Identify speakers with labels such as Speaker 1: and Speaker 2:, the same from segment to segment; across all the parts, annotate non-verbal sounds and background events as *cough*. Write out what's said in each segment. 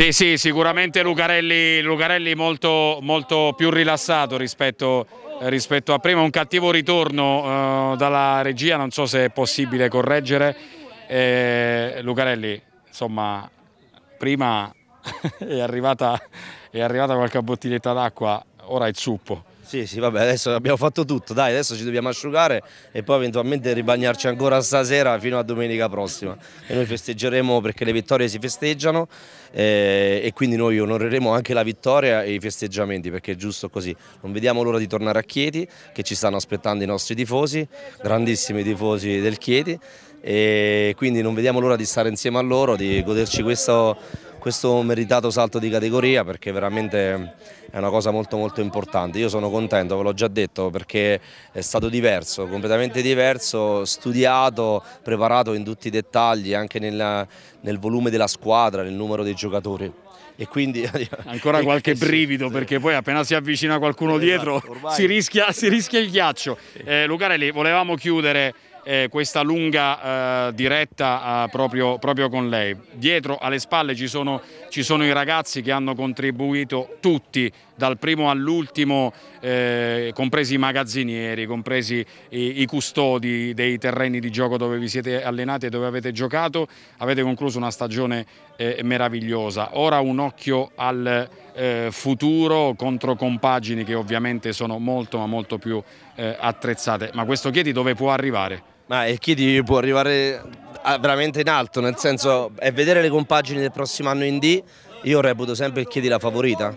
Speaker 1: Sì, sì, sicuramente Lucarelli, Lucarelli molto, molto, più rilassato rispetto, rispetto, a prima, un cattivo ritorno eh, dalla regia, non so se è possibile correggere. Eh, Lucarelli, insomma, prima
Speaker 2: *laughs* è, arrivata, è arrivata qualche bottiglietta d'acqua, ora è zuppo. Sì, sì, vabbè, adesso abbiamo fatto tutto, dai, adesso ci dobbiamo asciugare e poi eventualmente ribagnarci ancora stasera fino a domenica prossima. E noi festeggeremo perché le vittorie si festeggiano eh, e quindi noi onoreremo anche la vittoria e i festeggiamenti perché è giusto così. Non vediamo l'ora di tornare a Chieti che ci stanno aspettando i nostri tifosi, grandissimi tifosi del Chieti e quindi non vediamo l'ora di stare insieme a loro, di goderci questo questo meritato salto di categoria perché veramente è una cosa molto molto importante. Io sono contento, ve l'ho già detto, perché è stato diverso, completamente diverso, studiato, preparato in tutti i dettagli, anche nel, nel volume della squadra, nel numero dei giocatori. E quindi, *laughs* Ancora qualche *laughs* brivido
Speaker 1: perché poi appena si avvicina qualcuno esatto, dietro si rischia, si rischia il ghiaccio. Eh, Lucarelli, volevamo chiudere eh, questa lunga eh, diretta eh, proprio, proprio, con lei. Dietro alle spalle ci sono, ci sono, i ragazzi che hanno contribuito tutti, dal primo all'ultimo, eh, compresi i magazzinieri, compresi i, i, custodi dei terreni di gioco dove vi siete allenati e dove avete giocato. Avete concluso una stagione eh, meravigliosa. Ora un occhio al eh, futuro contro compagini che ovviamente sono
Speaker 2: molto ma molto più attrezzate. Ma questo chiedi dove può arrivare? Ma il Chiedi può arrivare ah, veramente in alto, nel senso è vedere le compagini del prossimo anno in D, io reputo sempre il Chiedi la favorita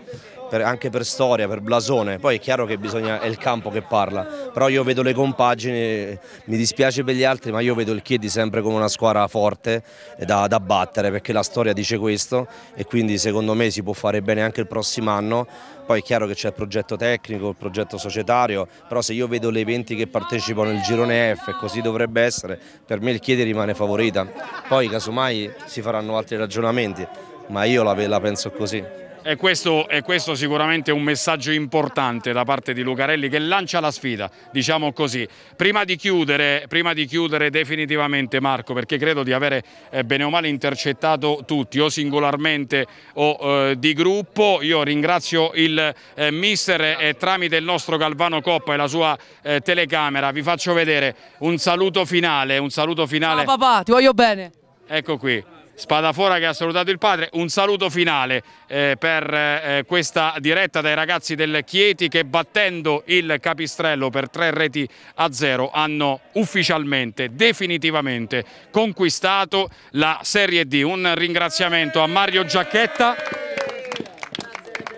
Speaker 2: per, anche per storia, per blasone, poi è chiaro che bisogna, è il campo che parla, però io vedo le compagini, mi dispiace per gli altri ma io vedo il Chiedi sempre come una squadra forte da, da battere perché la storia dice questo e quindi secondo me si può fare bene anche il prossimo anno, poi è chiaro che c'è il progetto tecnico, il progetto societario, però se io vedo le 20 che partecipano al girone F e così dovrebbe essere, per me il Chiedi rimane favorita. Poi casomai si faranno altri ragionamenti, ma io la, la penso così.
Speaker 1: E questo, e questo sicuramente è un messaggio importante da parte di Lucarelli che lancia la sfida, diciamo così. Prima di chiudere, prima di chiudere definitivamente Marco, perché credo di avere eh, bene o male intercettato tutti, o singolarmente o eh, di gruppo, io ringrazio il eh, mister e tramite il nostro Galvano Coppa e la sua eh, telecamera vi faccio vedere un saluto finale, un saluto finale. Ciao
Speaker 2: papà, ti voglio bene.
Speaker 1: Ecco qui. Spadafora che ha salutato il padre, un saluto finale eh, per eh, questa diretta dai ragazzi del Chieti che battendo il Capistrello per tre reti a zero hanno ufficialmente, definitivamente conquistato la Serie D. Un ringraziamento a Mario Giacchetta.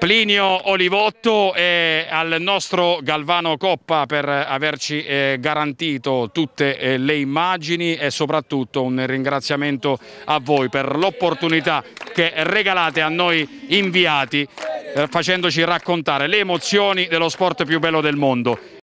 Speaker 1: Plinio Olivotto e al nostro Galvano Coppa per averci eh, garantito tutte eh, le immagini e soprattutto un ringraziamento a voi per l'opportunità che regalate a noi inviati eh, facendoci raccontare le emozioni dello sport più bello del mondo.